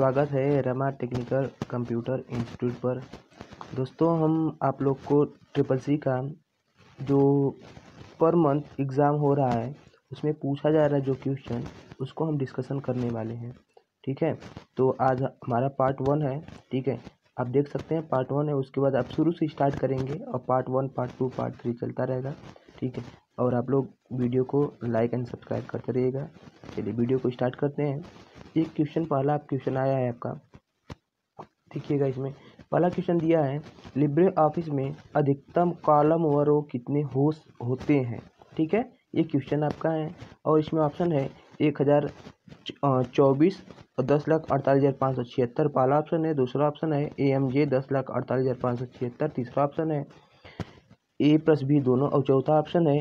स्वागत है Rama technical computer institute पर दोस्तों हम आप लोग को ट्रिपल सी का जो पर मंथ एग्ज़ाम हो रहा है उसमें पूछा जा रहा है जो क्वेश्चन उसको हम डिस्कशन करने वाले हैं ठीक है तो आज हमारा पार्ट वन है ठीक है आप देख सकते हैं पार्ट वन है उसके बाद आप शुरू से स्टार्ट करेंगे और part one part two part three चलता रहेगा ठीक है और आप लोग वीडियो को लाइक एंड सब्सक्राइब करते रहिएगा चलिए वीडियो को स्टार्ट करते हैं एक क्वेश्चन पहला आप क्वेश्चन आया है आपका देखिएगा इसमें पहला क्वेश्चन दिया है लिब्रे ऑफिस में अधिकतम कॉलम व रो कितने होश होते हैं ठीक है ये क्वेश्चन आपका है और इसमें ऑप्शन है एक हज़ार चौबीस और दस लाख अड़तालीस हज़ार पाँच सौ छिहत्तर पहला ऑप्शन है दूसरा ऑप्शन है ए एम जे दस लाख अड़तालीस हज़ार पाँच सौ छिहत्तर तीसरा ऑप्शन है ए प्लस बी दोनों और चौथा ऑप्शन है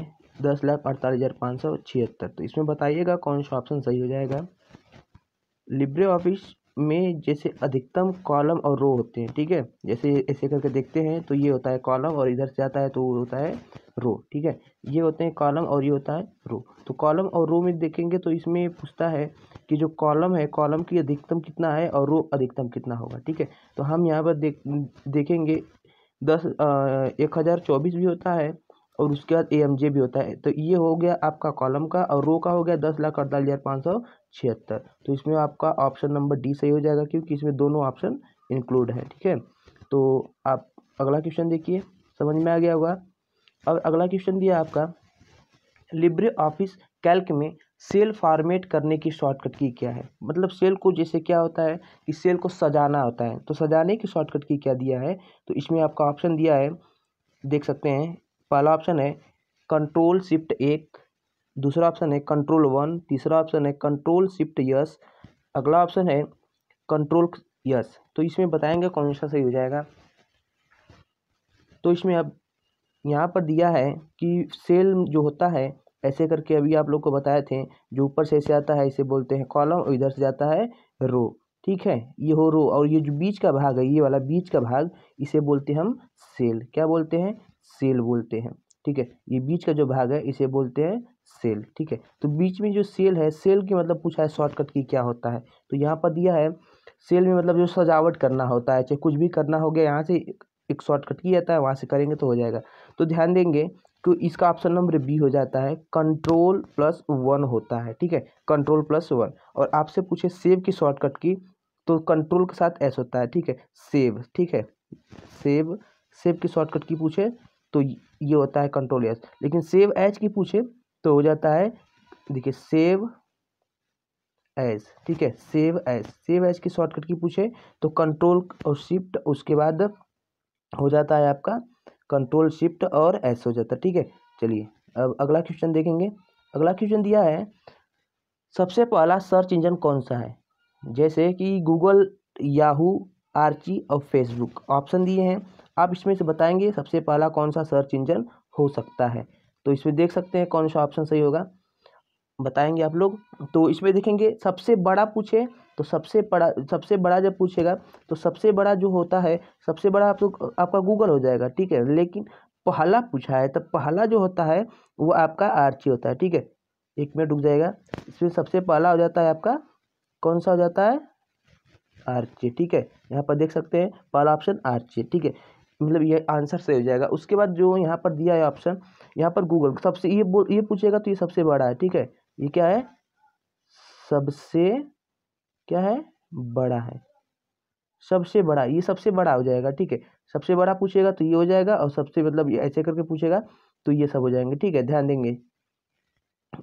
दस लाख अड़तालीस हज़ार पाँच सौ छिहत्तर तो इसमें बताइएगा कौन सा ऑप्शन सही हो जाएगा लिब्रे ऑफिस में जैसे अधिकतम कॉलम और रो होते हैं ठीक है जैसे ऐसे करके देखते हैं तो ये होता है कॉलम और इधर से आता है तो वो होता है रो ठीक है ये होते हैं कॉलम और ये होता है रो तो कॉलम और रो में देखेंगे तो इसमें पूछता है कि जो कॉलम है कॉलम की अधिकतम कितना है और रो अधिकतम कितना होगा ठीक है तो हम यहाँ पर देख देखेंगे दस एक हज़ार चौबीस भी होता है और उसके बाद ए एम जे भी होता है तो ये हो गया आपका कॉलम का और रो का हो गया दस लाख अड़तालीस हज़ार पाँच सौ छिहत्तर तो इसमें आपका ऑप्शन नंबर डी सही हो जाएगा क्योंकि इसमें दोनों ऑप्शन इंक्लूड है ठीक है तो आप अगला क्वेश्चन देखिए समझ में आ गया होगा अब अगला क्वेश्चन दिया आपका लिब्रे ऑफिस कैल्क में सेल फॉर्मेट करने की शॉर्टकट की क्या है मतलब सेल को जैसे क्या होता है कि सेल को सजाना होता है तो सजाने की शॉर्टकट की क्या दिया है तो इसमें आपका ऑप्शन दिया है देख सकते हैं पहला ऑप्शन है कंट्रोल शिफ्ट एक दूसरा ऑप्शन है कंट्रोल वन तीसरा ऑप्शन है कंट्रोल शिफ्ट यस अगला ऑप्शन है कंट्रोल यस तो इसमें बताएंगे कौन सा सही हो जाएगा तो इसमें अब यहाँ पर दिया है कि सेल जो होता है ऐसे करके अभी आप लोग को बताए थे जो ऊपर से ऐसे आता है इसे बोलते हैं कॉलम और इधर से जाता है रो ठीक है ये हो रो और ये जो बीच का भाग है ये वाला बीच का भाग इसे बोलते हैं हम सेल क्या बोलते हैं सेल बोलते हैं ठीक है ये बीच का जो भाग है इसे बोलते हैं सेल ठीक है तो बीच में जो सेल है सेल की मतलब पूछा है शॉर्टकट की क्या होता है तो यहाँ पर दिया है सेल में मतलब जो सजावट करना होता है चाहे कुछ भी करना हो गया यहाँ से एक शॉर्टकट की जाता है वहाँ से करेंगे तो हो जाएगा तो ध्यान देंगे तो इसका ऑप्शन नंबर बी हो जाता है कंट्रोल प्लस वन होता है ठीक है कंट्रोल प्लस वन और आपसे पूछे सेव की शॉर्टकट की तो कंट्रोल के साथ एस होता है ठीक है सेव ठीक है सेव सेव की शॉर्टकट की पूछे तो ये होता है कंट्रोल एस लेकिन सेव एज की पूछे तो हो जाता है देखिए सेव एज ठीक है सेव एज सेव एज की शॉर्टकट की पूछे तो कंट्रोल और शिफ्ट उसके बाद हो जाता है आपका कंट्रोल शिफ्ट और एस हो जाता है ठीक है चलिए अब अगला क्वेश्चन देखेंगे अगला क्वेश्चन दिया है सबसे पहला सर्च इंजन कौन सा है जैसे कि गूगल याहू आर्ची और फेसबुक ऑप्शन दिए हैं आप इसमें से बताएंगे सबसे पहला कौन सा सर्च इंजन हो सकता है तो इसमें देख सकते हैं कौन सा ऑप्शन सही होगा बताएंगे आप लोग तो इसमें देखेंगे सबसे बड़ा पूछे तो सबसे बड़ा सबसे बड़ा जब पूछेगा तो सबसे बड़ा जो होता है सबसे बड़ा आप लोग आपका गूगल हो जाएगा ठीक है लेकिन पहला पूछा है तो पहला जो होता है वो आपका आर्ची होता है ठीक है एक मिनट रुक जाएगा इसमें सबसे पहला हो जाता है आपका कौन सा हो जाता है आर्ची ठीक है यहाँ पर देख सकते हैं पहला ऑप्शन आर्ची ठीक है मतलब ये आंसर सही हो जाएगा उसके बाद जो यहाँ पर दिया है ऑप्शन यहाँ पर गूगल सबसे ये बोल ये पूछेगा तो ये सबसे बड़ा है ठीक है ये क्या है सबसे क्या है बड़ा है सबसे बड़ा ये सबसे बड़ा हो जाएगा ठीक है सबसे बड़ा पूछेगा तो ये हो जाएगा और सबसे मतलब ये ऐसे करके पूछेगा तो ये सब हो जाएंगे ठीक है ध्यान देंगे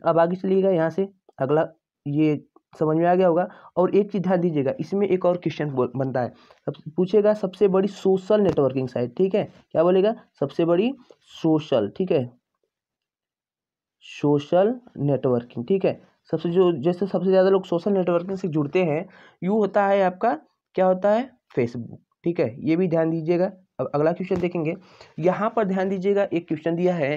अब आगे चलिएगा यहाँ से अगला ये समझ में आ गया होगा और एक चीज़ ध्यान दीजिएगा इसमें एक और क्वेश्चन बनता है सब पूछेगा सबसे बड़ी सोशल नेटवर्किंग साइट ठीक है क्या बोलेगा सबसे बड़ी सोशल ठीक है सोशल नेटवर्किंग ठीक है सबसे जो जैसे सबसे ज़्यादा लोग सोशल नेटवर्किंग से जुड़ते हैं यू होता है आपका क्या होता है फेसबुक ठीक है ये भी ध्यान दीजिएगा अब अगला क्वेश्चन देखेंगे यहाँ पर ध्यान दीजिएगा एक क्वेश्चन दिया है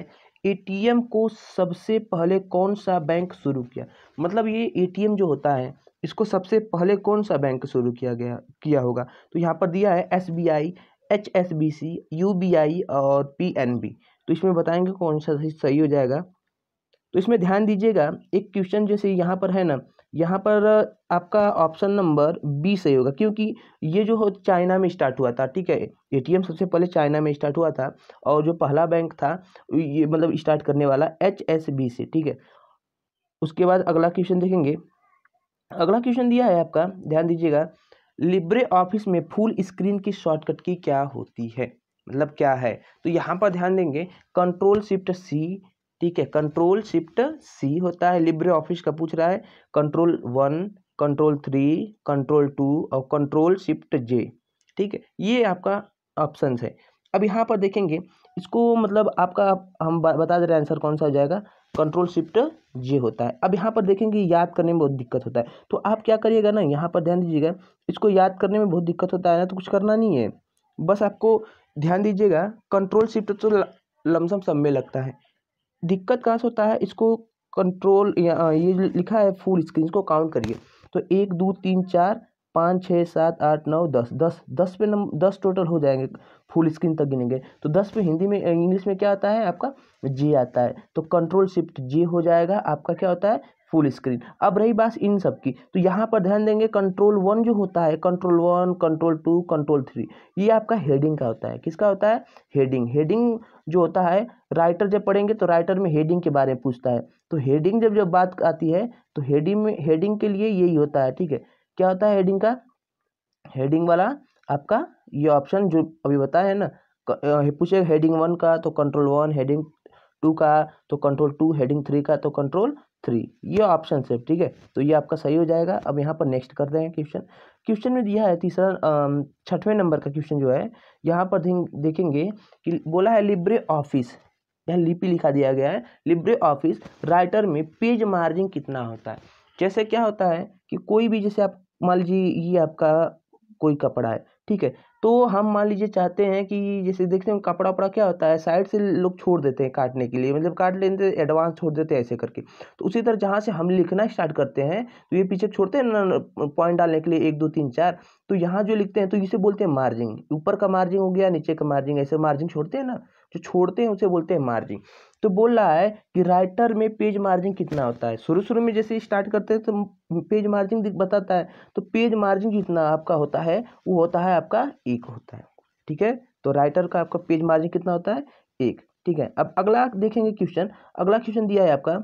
एटीएम को सबसे पहले कौन सा बैंक शुरू किया मतलब ये एटीएम जो होता है इसको सबसे पहले कौन सा बैंक शुरू किया गया किया होगा तो यहाँ पर दिया है S B I H S B C U B I और पी एन बी तो इसमें बताएंगे कौन सा सही हो जाएगा तो इसमें ध्यान दीजिएगा एक क्वेश्चन जैसे यहाँ पर है ना यहाँ पर आपका ऑप्शन नंबर बी सही होगा क्योंकि ये जो हो चाइना में स्टार्ट हुआ था ठीक है एटीएम सबसे पहले चाइना में स्टार्ट हुआ था और जो पहला बैंक था ये मतलब स्टार्ट करने वाला एच एस बी से ठीक है उसके बाद अगला क्वेश्चन देखेंगे अगला क्वेश्चन दिया है आपका ध्यान दीजिएगा लिब्रे ऑफिस में फुल स्क्रीन की शॉर्टकट की क्या होती है मतलब क्या है तो यहाँ पर ध्यान देंगे कंट्रोल शिफ्ट सी ठीक है कंट्रोल शिफ्ट सी होता है लिब्रे ऑफिस का पूछ रहा है control one control three control two और कंट्रोल शिफ्ट जे ठीक है ये आपका ऑप्शन है अब यहाँ पर देखेंगे इसको मतलब आपका हम बता दे रहे आंसर कौन सा हो जाएगा कंट्रोल शिफ्ट जे होता है अब यहाँ पर देखेंगे याद करने में बहुत दिक्कत होता है तो आप क्या करिएगा ना यहाँ पर ध्यान दीजिएगा इसको याद करने में बहुत दिक्कत होता है ना तो कुछ करना नहीं है बस आपको ध्यान दीजिएगा कंट्रोल शिफ्ट तो लमसम सब में लगता है दिक्कत कहाँ से होता है इसको कंट्रोल ये लिखा है फुल स्क्रीन इसको काउंट करिए तो एक दो तीन चार पाँच छः सात आठ नौ दस दस दस पे नंबर दस टोटल हो जाएंगे फुल स्क्रीन तक गिनेंगे तो दस पे हिंदी में इंग्लिश में क्या आता है आपका जे आता है तो कंट्रोल शिफ्ट जे हो जाएगा आपका क्या होता है फुल स्क्रीन अब रही बात इन सब की तो यहाँ पर ध्यान देंगे कंट्रोल वन जो होता है control one control two control three ये आपका हेडिंग का होता है किसका होता है हेडिंग हेडिंग जो होता है राइटर जब पढ़ेंगे तो राइटर में हेडिंग के बारे में पूछता है तो हेडिंग जब जब बात आती है तो हेडिंग में हेडिंग के लिए यही होता है ठीक है क्या होता है हेडिंग का हेडिंग वाला आपका ये ऑप्शन जो अभी बताया है ना पूछेगा हेडिंग वन का तो कंट्रोल वन हेडिंग टू का तो कंट्रोल टू हेडिंग थ्री का तो कंट्रोल थ्री ये ऑप्शन है ठीक है तो ये आपका सही हो जाएगा अब यहाँ पर नेक्स्ट कर हैं क्वेश्चन क्वेश्चन में दिया है तीसरा छठवें नंबर का क्वेश्चन जो है यहाँ पर देखेंगे कि बोला है लिब्रे ऑफिस यहाँ लिपि लिखा दिया गया है लिब्रे ऑफिस राइटर में पेज मार्जिन कितना होता है जैसे क्या होता है कि कोई भी जैसे आप मान लीजिए ये आपका कोई कपड़ा है ठीक है तो हम मान लीजिए चाहते हैं कि जैसे देखते हैं कपड़ा वपड़ा क्या होता है साइड से लोग छोड़ देते हैं काटने के लिए मतलब काट लेते एडवांस छोड़ देते हैं ऐसे करके तो उसी तरह जहाँ से हम लिखना स्टार्ट करते हैं तो ये पीछे छोड़ते हैं ना पॉइंट डालने के लिए एक दो तीन चार तो यहाँ जो लिखते हैं तो इसे बोलते हैं मार्जिन ऊपर का मार्जिन हो गया नीचे का मार्जिन ऐसे मार्जिन छोड़ते हैं ना जो छोड़ते हैं उसे बोलते हैं मार्जिन तो बोल रहा है कि राइटर में पेज मार्जिन कितना होता है शुरू शुरू में जैसे स्टार्ट करते हैं तो पेज मार्जिन बताता है तो पेज मार्जिन जितना आपका होता है वो होता है आपका एक होता है ठीक है तो राइटर का आपका पेज मार्जिन कितना होता है एक ठीक है अब अगला देखेंगे क्वेश्चन अगला क्वेश्चन दिया है आपका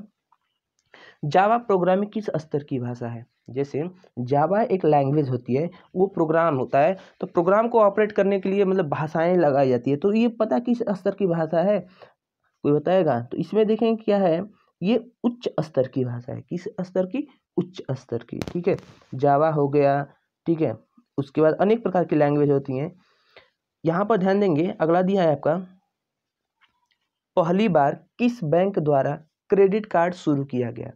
जावा प्रोग्रामिंग किस स्तर की भाषा है जैसे जावा एक लैंग्वेज होती है वो प्रोग्राम होता है तो प्रोग्राम को ऑपरेट करने के लिए मतलब भाषाएं लगाई जाती है तो ये पता किस स्तर की भाषा है कोई बताएगा तो इसमें देखें क्या है ये उच्च स्तर की भाषा है किस स्तर की उच्च स्तर की ठीक है जावा हो गया ठीक है उसके बाद अनेक प्रकार की लैंग्वेज होती हैं यहाँ पर ध्यान देंगे अगला दिया है आपका पहली बार किस बैंक द्वारा क्रेडिट कार्ड शुरू किया गया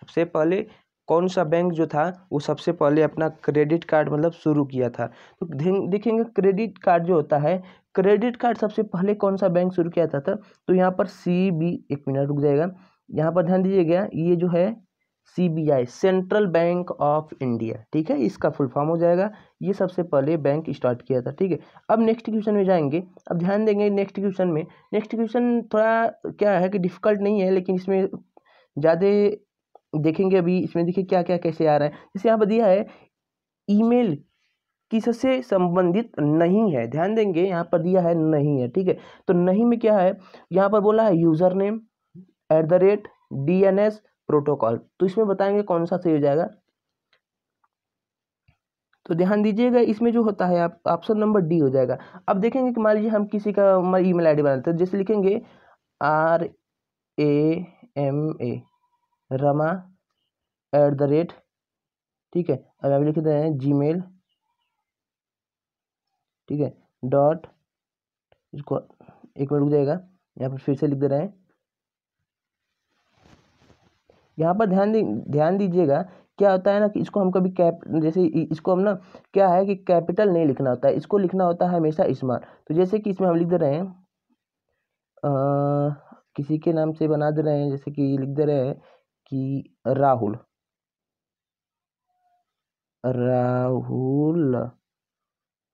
सबसे पहले कौन सा बैंक जो था वो सबसे पहले अपना क्रेडिट कार्ड मतलब शुरू किया था तो देखेंगे क्रेडिट कार्ड जो होता है क्रेडिट कार्ड सबसे पहले कौन सा बैंक शुरू किया था, था तो यहाँ पर सी बी एक मिनट रुक जाएगा यहाँ पर ध्यान दीजिएगा ये जो है C central bank of India ठीक है इसका फुल फॉर्म हो जाएगा ये सबसे पहले बैंक स्टार्ट किया था ठीक है अब नेक्स्ट क्वेश्चन में जाएंगे अब ध्यान देंगे नेक्स्ट क्वेश्चन में नेक्स्ट क्वेश्चन थोड़ा क्या है कि डिफिकल्ट नहीं है लेकिन इसमें ज़्यादा देखेंगे अभी इसमें देखिए क्या क्या कैसे आ रहा है जैसे यहाँ पर दिया है ईमेल किससे संबंधित नहीं है ध्यान देंगे यहाँ पर दिया है नहीं है ठीक है तो नहीं में क्या है यहाँ पर बोला है user name at the rate D N S protocol तो इसमें बताएंगे कौन सा सही हो जाएगा तो ध्यान दीजिएगा इसमें जो होता है आप ऑप्शन नंबर डी हो जाएगा अब देखेंगे कि मान लीजिए हम किसी का ई मेल आई डी बनाते हैं जैसे लिखेंगे R A M A Rama at the rate ठीक है अब अभी लिख दे रहे हैं जी मेल ठीक है डॉट इसको एक मिनट रुक जाएगा यहाँ पर फिर से लिख दे रहे हैं यहाँ पर ध्यान दी ध्यान दीजिएगा क्या होता है ना कि इसको हम कभी कैप जैसे इसको हम ना क्या है कि कैपिटल नहीं लिखना होता है इसको लिखना होता है हमेशा स्मॉल तो जैसे कि इसमें हम लिख दे रहे हैं आ, किसी के नाम से बना दे रहे हैं जैसे कि लिख दे रहे हैं कि राहुल राहुल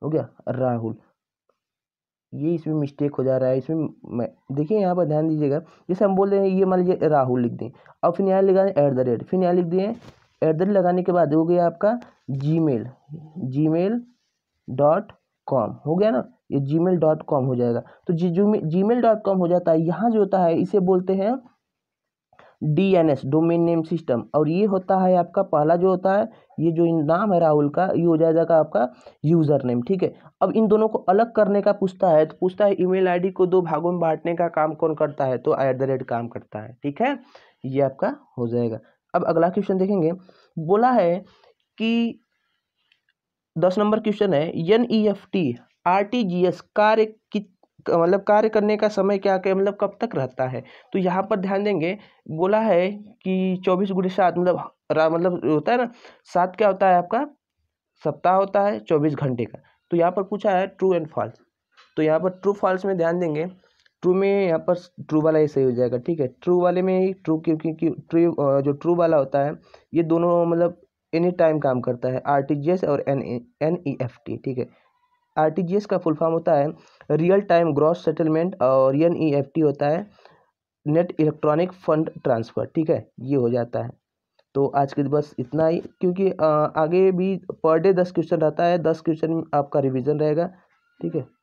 हो गया राहुल ये इसमें मिस्टेक हो जा रहा है इसमें मैं देखिए यहाँ पर ध्यान दीजिएगा जैसे हम बोल रहे हैं ये मान लीजिए राहुल लिख दें अब फिर यहाँ लिखा एट द रेट फिर यहाँ लिख दिए एट द रेट लगाने के बाद हो गया आपका Gmail Gmail dot com हो गया ना ये जी मेल डॉट कॉम हो जाएगा तो G Gmail dot com हो जाता है यहाँ जो होता है इसे बोलते हैं D N S domain name system और ये होता है आपका पहला जो होता है ये जो नाम है राहुल का ये हो जाएगा आपका यूज़र नेम ठीक है अब इन दोनों को अलग करने का पूछता है तो पूछता है ईमेल आईडी को दो भागों में बांटने का काम कौन करता है तो एट द रेट काम करता है ठीक है ये आपका हो जाएगा अब अगला क्वेश्चन देखेंगे बोला है कि दस नंबर क्वेश्चन है N E F T R T G S कार्य मतलब कार्य करने का समय क्या क्या मतलब कब तक रहता है तो यहाँ पर ध्यान देंगे बोला है कि चौबीस गुड़े सात मतलब मतलब होता है ना सात क्या होता है आपका सप्ताह होता है चौबीस घंटे का तो यहाँ पर पूछा है ट्रू एंड फॉल्स तो यहाँ पर ट्रू फॉल्स में ध्यान देंगे ट्रू में यहाँ पर ट्रू वाला ही सही हो जाएगा ठीक है ट्रू वाले में ही ट्रू क्योंकि ट्रू जो ट्रू वाला होता है ये दोनों मतलब एनी टाइम काम करता है आर टी जी एस और N N E F T ठीक है आर का फुल फॉर्म होता है रियल टाइम ग्रॉस सेटलमेंट और एन ई एफ टी होता है नेट इलेक्ट्रॉनिक फंड ट्रांसफ़र ठीक है ये हो जाता है तो आज के बस इतना ही क्योंकि आगे भी पर डे दस क्वेश्चन रहता है दस क्वेश्चन आपका रिवीजन रहेगा ठीक है